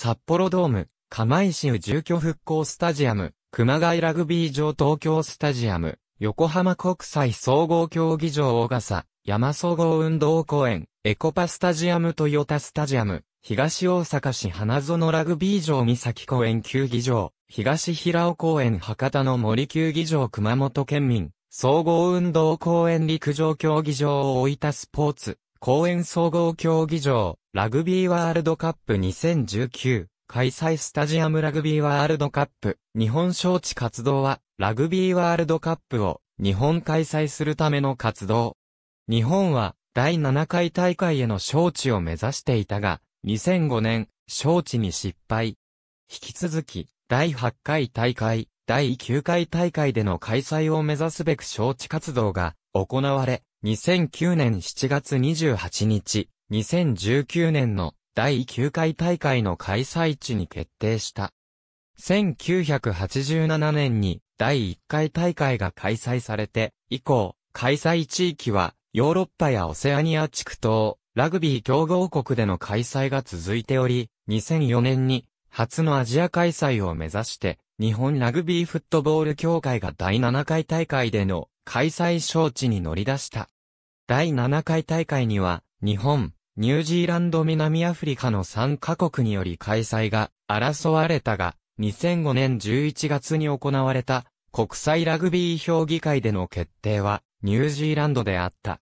札幌ドーム、釜石宇住居復興スタジアム、熊谷ラグビー場東京スタジアム、横浜国際総合競技場大笠、山総合運動公園、エコパスタジアムトヨタスタジアム、東大阪市花園ラグビー場三崎公園球技場、東平尾公園博多の森球技場熊本県民、総合運動公園陸上競技場を置いたスポーツ、公園総合競技場、ラグビーワールドカップ2019開催スタジアムラグビーワールドカップ日本招致活動はラグビーワールドカップを日本開催するための活動。日本は第7回大会への招致を目指していたが2005年招致に失敗。引き続き第8回大会第9回大会での開催を目指すべく招致活動が行われ、2009年7月28日、2019年の第9回大会の開催地に決定した。1987年に第1回大会が開催されて、以降、開催地域はヨーロッパやオセアニア地区等、ラグビー競合国での開催が続いており、2004年に初のアジア開催を目指して、日本ラグビーフットボール協会が第7回大会での開催招致に乗り出した。第7回大会には、日本、ニュージーランド南アフリカの3カ国により開催が争われたが、2005年11月に行われた国際ラグビー評議会での決定はニュージーランドであった。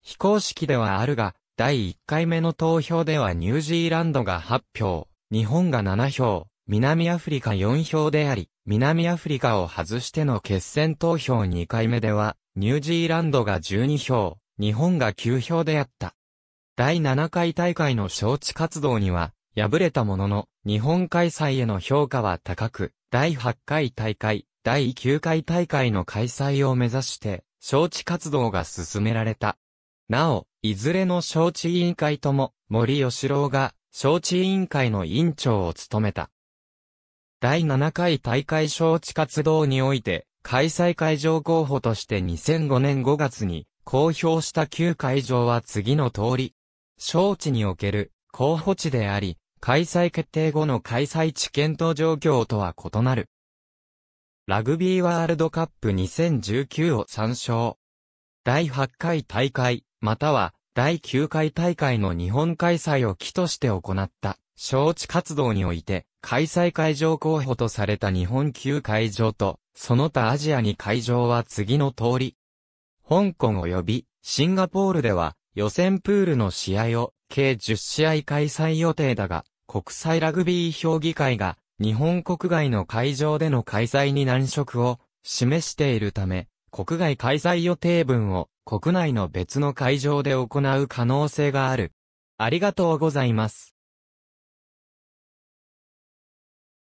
非公式ではあるが、第1回目の投票ではニュージーランドが8票、日本が7票、南アフリカ4票であり、南アフリカを外しての決選投票2回目では、ニュージーランドが12票、日本が9票であった。第7回大会の招致活動には、敗れたものの、日本開催への評価は高く、第8回大会、第9回大会の開催を目指して、招致活動が進められた。なお、いずれの招致委員会とも、森吉郎が、招致委員会の委員長を務めた。第7回大会招致活動において、開催会場候補として2005年5月に公表した9会場は次の通り、招致における候補地であり、開催決定後の開催地検討状況とは異なる。ラグビーワールドカップ2019を参照。第8回大会、または第9回大会の日本開催を機として行った、招致活動において、開催会場候補とされた日本球会場と、その他アジアに会場は次の通り。香港及びシンガポールでは、予選プールの試合を計10試合開催予定だが、国際ラグビー評議会が日本国外の会場での開催に難色を示しているため、国外開催予定分を国内の別の会場で行う可能性がある。ありがとうございます。